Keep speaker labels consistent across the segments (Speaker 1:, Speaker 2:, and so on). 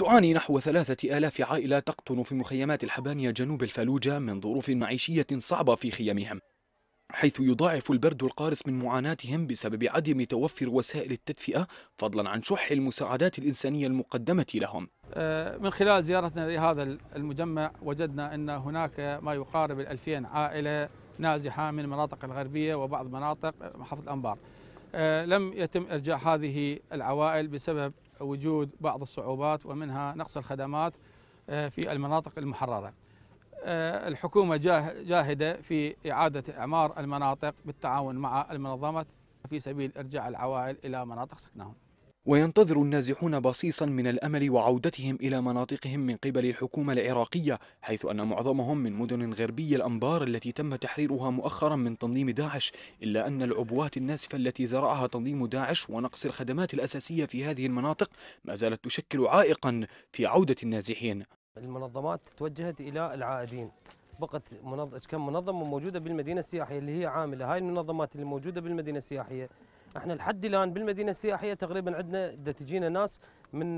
Speaker 1: تعاني نحو ثلاثة آلاف عائلة تقطن في مخيمات الحبانية جنوب الفلوجة من ظروف معيشية صعبة في خيمهم حيث يضاعف البرد القارس من معاناتهم بسبب عدم توفر وسائل التدفئة فضلا عن شح المساعدات الإنسانية المقدمة لهم
Speaker 2: آه، من خلال زيارتنا لهذا المجمع وجدنا أن هناك ما يقارب الألفين عائلة نازحة من المناطق الغربية وبعض مناطق محافظة الأنبار آه، لم يتم إرجاع هذه العوائل بسبب وجود بعض الصعوبات ومنها نقص الخدمات آه، في المناطق المحررة آه، الحكومة جاهدة في إعادة إعمار المناطق بالتعاون مع المنظمات في سبيل إرجاع العوائل إلى مناطق سكنهم
Speaker 1: وينتظر النازحون بصيصا من الأمل وعودتهم إلى مناطقهم من قبل الحكومة العراقية حيث أن معظمهم من مدن غربي الأنبار التي تم تحريرها مؤخرا من تنظيم داعش إلا أن العبوات الناسفة التي زرعها تنظيم داعش ونقص الخدمات الأساسية في هذه المناطق ما زالت تشكل عائقا في عودة النازحين
Speaker 3: المنظمات توجهت إلى العائدين بقت منظ... كم منظمه موجوده بالمدينه السياحيه اللي هي عامله هاي المنظمات اللي موجوده بالمدينه السياحيه احنا لحد الان بالمدينه السياحيه تقريبا عندنا تجينا ناس من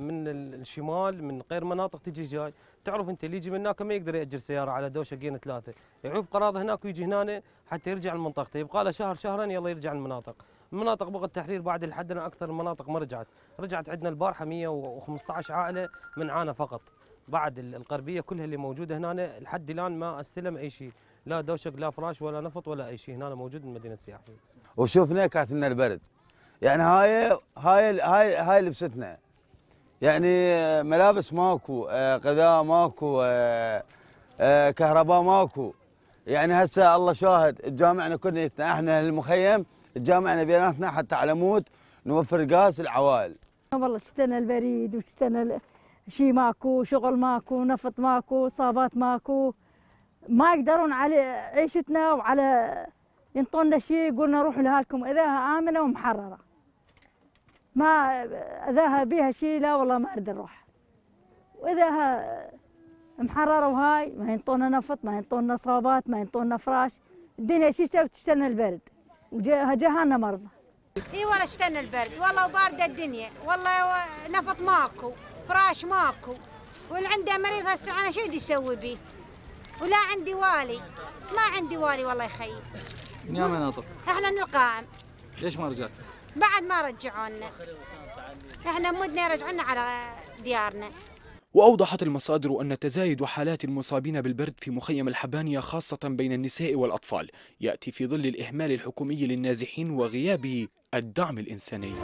Speaker 3: من الشمال من غير مناطق تجي جاي تعرف انت اللي يجي من هناك ما يقدر ياجر سياره على دوشه جين ثلاثه يعوف قراضه هناك ويجي هنا حتى يرجع لمنطقته يبقى له شهر شهرين يلا يرجع المناطق مناطق بغى التحرير بعد الحد اكثر المناطق ما رجعت رجعت عندنا البارحه 115 عائله من عانا فقط بعد الغربيه كلها اللي موجوده هنا لحد الان ما استلم اي شيء لا دوشق لا فراش ولا نفط ولا اي شيء هنا موجود المدينه السياحيه
Speaker 4: وشفنا كاتلنا البرد يعني هاي هاي هاي هاي لبستنا يعني آه، ملابس ماكو آه، غذاء ماكو آه، كهرباء ماكو يعني هسه الله شاهد تجامعنا كليتنا احنا المخيم تجامعنا بيناتنا حتى على موت نوفر غاز العوائل
Speaker 5: والله شتنا البريد وشتنا شيء ماكو شغل ماكو نفط ماكو صابات ماكو ما يقدرون على عيشتنا وعلى ينطونا شيء يقولنا روحوا لهالكم اذاها امنه ومحرره ما اذاها بيها شيء لا والله ما اريد اروح واذاها محرره وهاي ما ينطونا نفط ما ينطونا صابات ما ينطونا فراش الدنيا شيشه تشتلنا البرد وجهالنا مرضى
Speaker 6: اي والله اشتلنا البرد والله وبارده الدنيا والله نفط ماكو فراش ماكو واللي عنده مريض هسه انا شو بدي اسوي به؟ ولا عندي والي ما عندي والي والله يخيي يا مناطق احنا من القائم ليش ما رجعت؟ بعد ما رجعونا احنا مودنا يرجعونا على ديارنا
Speaker 1: وأوضحت المصادر أن تزايد حالات المصابين بالبرد في مخيم الحبانية خاصة بين النساء والأطفال يأتي في ظل الإهمال الحكومي للنازحين وغياب الدعم الإنساني